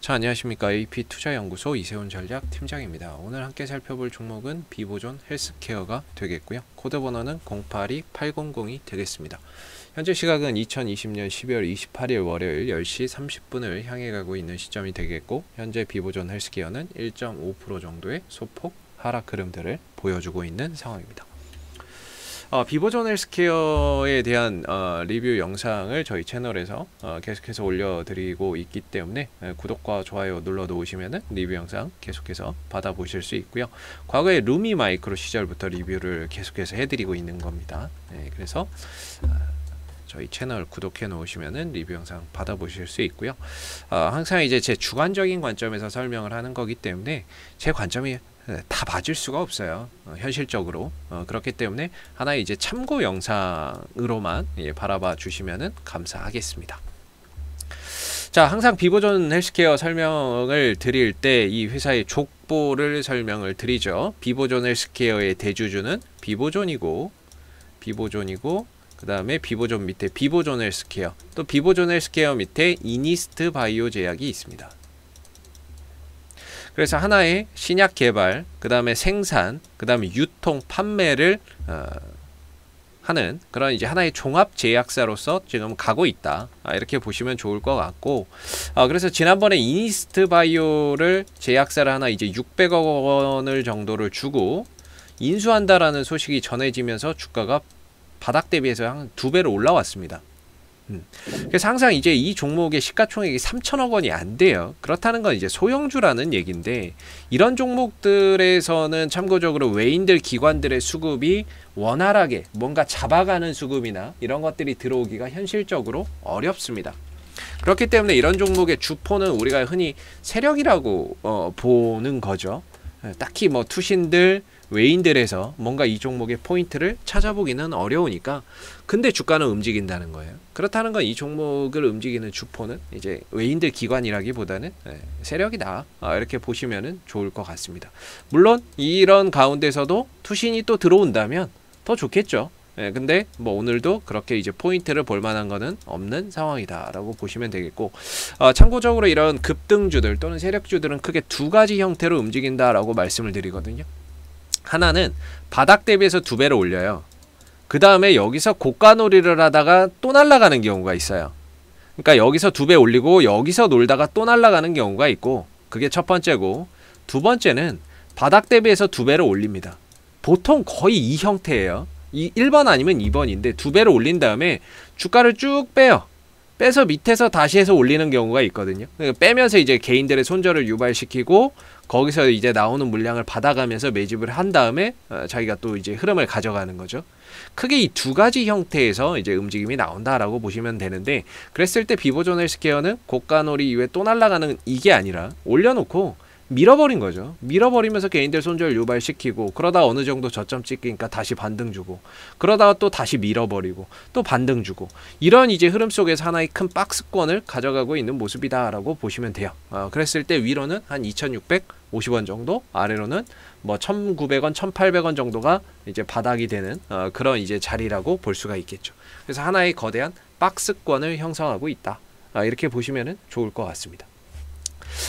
자 안녕하십니까 AP투자연구소 이세훈 전략팀장입니다. 오늘 함께 살펴볼 종목은 비보존 헬스케어가 되겠고요. 코드 번호는 082800이 되겠습니다. 현재 시각은 2020년 12월 28일 월요일 10시 30분을 향해 가고 있는 시점이 되겠고 현재 비보존 헬스케어는 1.5% 정도의 소폭 하락 흐름들을 보여주고 있는 상황입니다. 어, 비보존 헬스케어에 대한 어, 리뷰 영상을 저희 채널에서 어, 계속해서 올려드리고 있기 때문에 구독과 좋아요 눌러 놓으시면 리뷰 영상 계속해서 받아보실 수 있고요. 과거에 루미 마이크로 시절부터 리뷰를 계속해서 해드리고 있는 겁니다. 네, 그래서 아, 저희 채널 구독해 놓으시면 리뷰 영상 받아보실 수 있고요. 어, 항상 이제 제 주관적인 관점에서 설명을 하는 거기 때문에 제 관점이 네, 다 봐줄 수가 없어요. 어, 현실적으로 어, 그렇기 때문에 하나의 이제 참고 영상으로만 예, 바라봐 주시면 감사하겠습니다. 자 항상 비보존 헬스케어 설명을 드릴 때 이 회사의 족보를 설명을 드리죠. 비보존 헬스케어의 대주주는 비보존이고 비보존이고 그 다음에 비보존 밑에 비보존 헬스케어 또 비보존 헬스케어 밑에 이니스트 바이오 제약이 있습니다. 그래서 하나의 신약 개발, 그 다음에 생산, 그 다음에 유통, 판매를 어, 하는 그런 이제 하나의 종합 제약사로서 지금 가고 있다. 아, 이렇게 보시면 좋을 것 같고, 아, 그래서 지난번에 이니스트 바이오를 제약사를 하나 이제 600억 원을 정도를 주고 인수한다라는 소식이 전해지면서 주가가 바닥 대비해서 한 두 배로 올라왔습니다. 음. 그래서 항상 이제 이 종목의 시가총액이 3천억 원이 안 돼요. 그렇다는 건 이제 소형주라는 얘기인데 이런 종목들에서는 참고적으로 외인들 기관들의 수급이 원활하게 뭔가 잡아가는 수급이나 이런 것들이 들어오기가 현실적으로 어렵습니다. 그렇기 때문에 이런 종목의 주포는 우리가 흔히 세력이라고 어, 보는 거죠. 예, 딱히 뭐 투신들 외인들에서 뭔가 이 종목의 포인트를 찾아보기는 어려우니까 근데 주가는 움직인다는 거예요 그렇다는 건 이 종목을 움직이는 주포는 이제 외인들 기관이라기보다는 예, 세력이다 아, 이렇게 보시면 좋을 것 같습니다 물론 이런 가운데서도 투신이 또 들어온다면 더 좋겠죠 예, 근데 뭐 오늘도 그렇게 이제 포인트를 볼 만한 거는 없는 상황이다라고 보시면 되겠고 어, 참고적으로 이런 급등주들 또는 세력주들은 크게 두 가지 형태로 움직인다라고 말씀을 드리거든요. 하나는 바닥 대비해서 두 배로 올려요. 그 다음에 여기서 고가놀이를 하다가 또 날아가는 경우가 있어요. 그러니까 여기서 두 배 올리고 여기서 놀다가 또 날아가는 경우가 있고 그게 첫 번째고 두 번째는 바닥 대비해서 두 배로 올립니다. 보통 거의 이 형태예요. 이 1번 아니면 2번인데 두 배로 올린 다음에 주가를 쭉 빼요. 빼서 밑에서 다시 해서 올리는 경우가 있거든요. 그러니까 빼면서 이제 개인들의 손절을 유발시키고 거기서 이제 나오는 물량을 받아가면서 매집을 한 다음에 어, 자기가 또 이제 흐름을 가져가는 거죠. 크게 이 두 가지 형태에서 이제 움직임이 나온다라고 보시면 되는데 그랬을 때 비보존 헬스케어는 고가놀이 이후에 또 날아가는 이게 아니라 올려놓고 밀어버린 거죠. 밀어버리면서 개인들 손절 유발시키고 그러다 어느 정도 저점 찍기니까 다시 반등 주고 그러다가 또 다시 밀어버리고 또 반등 주고 이런 이제 흐름 속에서 하나의 큰 박스권을 가져가고 있는 모습이다라고 보시면 돼요. 어, 그랬을 때 위로는 한 2,650원 정도 아래로는 뭐 1,900원, 1,800원 정도가 이제 바닥이 되는 어, 그런 이제 자리라고 볼 수가 있겠죠. 그래서 하나의 거대한 박스권을 형성하고 있다. 아, 이렇게 보시면 좋을 것 같습니다.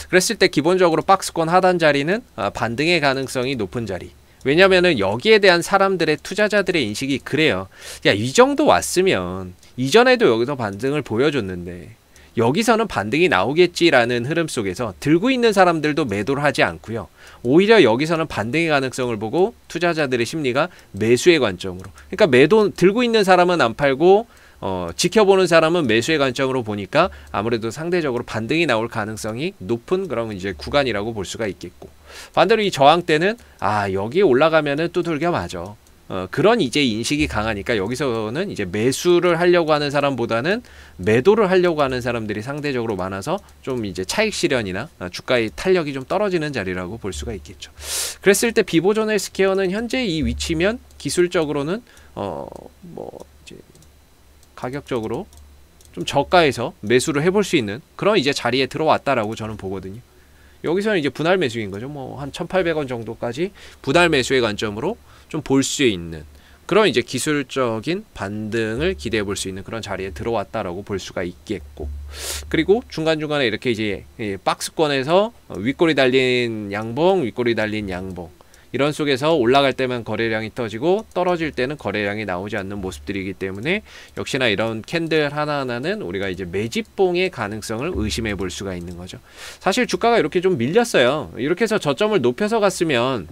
그랬을 때 기본적으로 박스권 하단 자리는 아, 반등의 가능성이 높은 자리. 왜냐면은 여기에 대한 사람들의 투자자들의 인식이 그래요. 야, 이 정도 왔으면 이전에도 여기서 반등을 보여줬는데 여기서는 반등이 나오겠지라는 흐름 속에서 들고 있는 사람들도 매도를 하지 않고요. 오히려 여기서는 반등의 가능성을 보고 투자자들의 심리가 매수의 관점으로. 그러니까 매도 들고 있는 사람은 안 팔고 어, 지켜보는 사람은 매수의 관점으로 보니까 아무래도 상대적으로 반등이 나올 가능성이 높은 그런 이제 구간이라고 볼 수가 있겠고 반대로 이저항때는아 여기 올라가면은 두들겨 맞아 어, 그런 이제 인식이 강하니까 여기서는 이제 매수를 하려고 하는 사람보다는 매도를 하려고 하는 사람들이 상대적으로 많아서 좀 이제 차익 실현이나 어, 주가의 탄력이 좀 떨어지는 자리라고 볼 수가 있겠죠. 그랬을 때 비보존 헬스케어는 현재 이 위치면 기술적으로는 어뭐 가격적으로 좀 저가에서 매수를 해볼 수 있는 그런 이제 자리에 들어왔다라고 저는 보거든요. 여기서는 이제 분할 매수인 거죠. 뭐 한 1,800원 정도까지 분할 매수의 관점으로 좀 볼 수 있는 그런 이제 기술적인 반등을 기대해 볼 수 있는 그런 자리에 들어왔다라고 볼 수가 있겠고 그리고 중간중간에 이렇게 이제 예, 박스권에서 어, 윗꼬리 달린 양봉 윗꼬리 달린 양봉 이런 속에서 올라갈 때만 거래량이 터지고 떨어질 때는 거래량이 나오지 않는 모습들이기 때문에 역시나 이런 캔들 하나하나는 우리가 이제 매집봉의 가능성을 의심해 볼 수가 있는 거죠. 사실 주가가 이렇게 좀 밀렸어요. 이렇게 해서 저점을 높여서 갔으면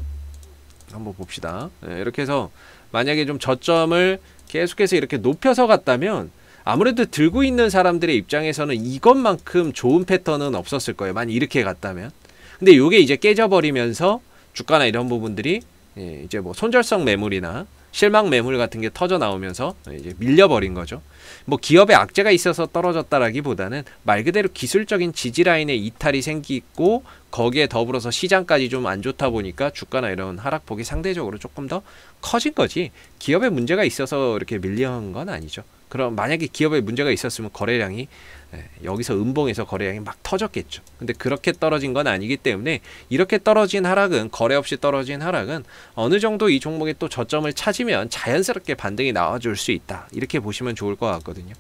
한번 봅시다. 네, 이렇게 해서 만약에 좀 저점을 계속해서 이렇게 높여서 갔다면 아무래도 들고 있는 사람들의 입장에서는 이것만큼 좋은 패턴은 없었을 거예요. 만약 이렇게 갔다면. 근데 요게 이제 깨져버리면서 주가나 이런 부분들이 예, 이제 뭐 손절성 매물이나 실망 매물 같은 게 터져 나오면서 예, 이제 밀려버린 거죠. 뭐 기업의 악재가 있어서 떨어졌다라기보다는 말 그대로 기술적인 지지 라인의 이탈이 생기고 거기에 더불어서 시장까지 좀 안 좋다 보니까 주가나 이런 하락폭이 상대적으로 조금 더 커진 거지 기업의 문제가 있어서 이렇게 밀려온건 아니죠. 그럼 만약에 기업에 문제가 있었으면 거래량이 예, 여기서 음봉에서 거래량이 막 터졌겠죠. 근데 그렇게 떨어진 건 아니기 때문에 이렇게 떨어진 하락은 거래 없이 떨어진 하락은 어느 정도 이 종목의 또 저점을 찾으면 자연스럽게 반등이 나와줄 수 있다. 이렇게 보시면 좋을 것 같거든요.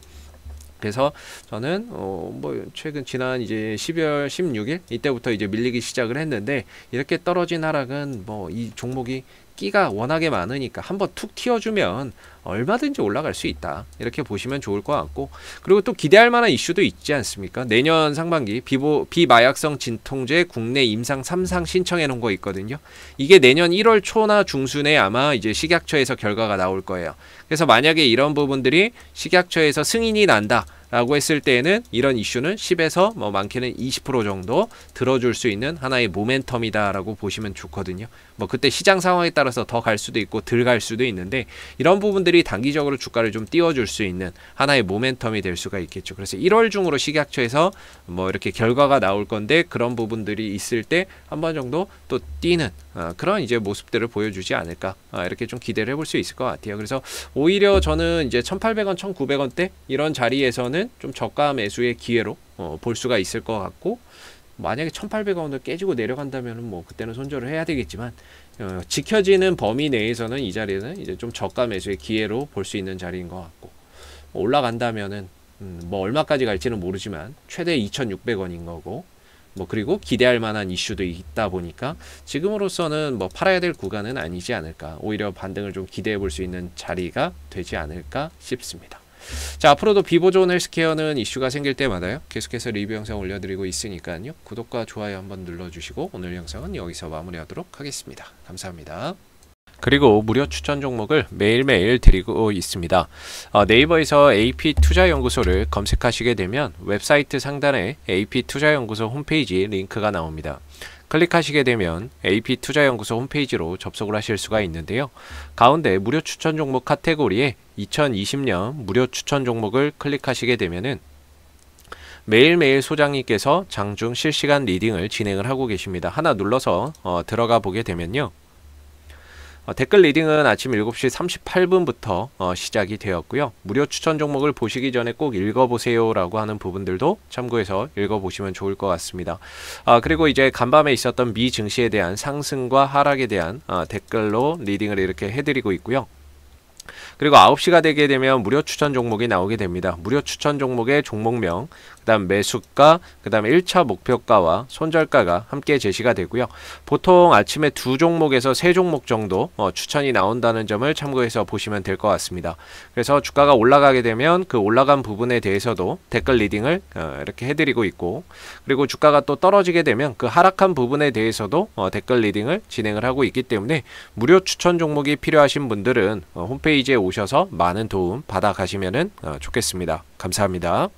그래서 저는 어뭐 최근 지난 이제 12월 16일 이때부터 이제 밀리기 시작을 했는데 이렇게 떨어진 하락은 뭐 이 종목이 끼가 워낙에 많으니까 한번 툭 튀어주면 얼마든지 올라갈 수 있다. 이렇게 보시면 좋을 것 같고 그리고 또 기대할 만한 이슈도 있지 않습니까? 내년 상반기 비보, 비마약성 진통제 국내 임상 3상 신청해 놓은 거 있거든요. 이게 내년 1월 초나 중순에 아마 이제 식약처에서 결과가 나올 거예요. 그래서 만약에 이런 부분들이 식약처에서 승인이 난다. 라고 했을 때에는 이런 이슈는 10에서 뭐 많게는 20% 정도 들어줄 수 있는 하나의 모멘텀이다 라고 보시면 좋거든요 뭐 그때 시장 상황에 따라서 더 갈 수도 있고 들 갈 수도 있는데 이런 부분들이 단기적으로 주가를 좀 띄워줄 수 있는 하나의 모멘텀이 될 수가 있겠죠 그래서 1월 중으로 식약처에서 뭐 이렇게 결과가 나올 건데 그런 부분들이 있을 때 한 번 정도 또 뛰는 아, 그런 이제 모습들을 보여주지 않을까 아, 이렇게 좀 기대를 해볼 수 있을 것 같아요. 그래서 오히려 저는 이제 1,800원, 1,900원대 이런 자리에서는 좀 저가 매수의 기회로 어, 볼 수가 있을 것 같고 만약에 1,800원을 깨지고 내려간다면 뭐 그때는 손절을 해야 되겠지만 어, 지켜지는 범위 내에서는 이 자리는 이제 좀 저가 매수의 기회로 볼 수 있는 자리인 것 같고 올라간다면은 음, 뭐 얼마까지 갈지는 모르지만 최대 2,600원인 거고 뭐 그리고 기대할 만한 이슈도 있다 보니까 지금으로서는 뭐 팔아야 될 구간은 아니지 않을까. 오히려 반등을 좀 기대해 볼 수 있는 자리가 되지 않을까 싶습니다. 자 앞으로도 비보존 헬스케어는 이슈가 생길 때마다요 계속해서 리뷰 영상 올려드리고 있으니까요 구독과 좋아요 한번 눌러주시고 오늘 영상은 여기서 마무리하도록 하겠습니다 감사합니다 그리고 무료 추천 종목을 매일매일 드리고 있습니다. 어, 네이버에서 AP투자연구소를 검색하시게 되면 웹사이트 상단에 AP투자연구소 홈페이지 링크가 나옵니다. 클릭하시게 되면 AP투자연구소 홈페이지로 접속을 하실 수가 있는데요. 가운데 무료 추천 종목 카테고리에 2020년 무료 추천 종목을 클릭하시게 되면은 매일매일 소장님께서 장중 실시간 리딩을 진행을 하고 계십니다. 하나 눌러서 어, 들어가 보게 되면요. 어, 댓글 리딩은 아침 7시 38분부터 어, 시작이 되었고요. 무료 추천 종목을 보시기 전에 꼭 읽어보세요라고 하는 부분들도 참고해서 읽어보시면 좋을 것 같습니다. 아, 그리고 이제 간밤에 있었던 미 증시에 대한 상승과 하락에 대한 어, 댓글로 리딩을 이렇게 해드리고 있고요. 그리고 9시가 되게 되면 무료 추천 종목이 나오게 됩니다. 무료 추천 종목의 종목명, 그다음 매수가, 그다음에 1차 목표가와 손절가가 함께 제시가 되고요. 보통 아침에 두 종목에서 세 종목 정도 어, 추천이 나온다는 점을 참고해서 보시면 될 것 같습니다. 그래서 주가가 올라가게 되면 그 올라간 부분에 대해서도 댓글 리딩을 어, 이렇게 해드리고 있고 그리고 주가가 또 떨어지게 되면 그 하락한 부분에 대해서도 어, 댓글 리딩을 진행을 하고 있기 때문에 무료 추천 종목이 필요하신 분들은 어, 홈페이지에 오셔서 많은 도움 받아 가시면 어, 좋겠습니다. 감사합니다.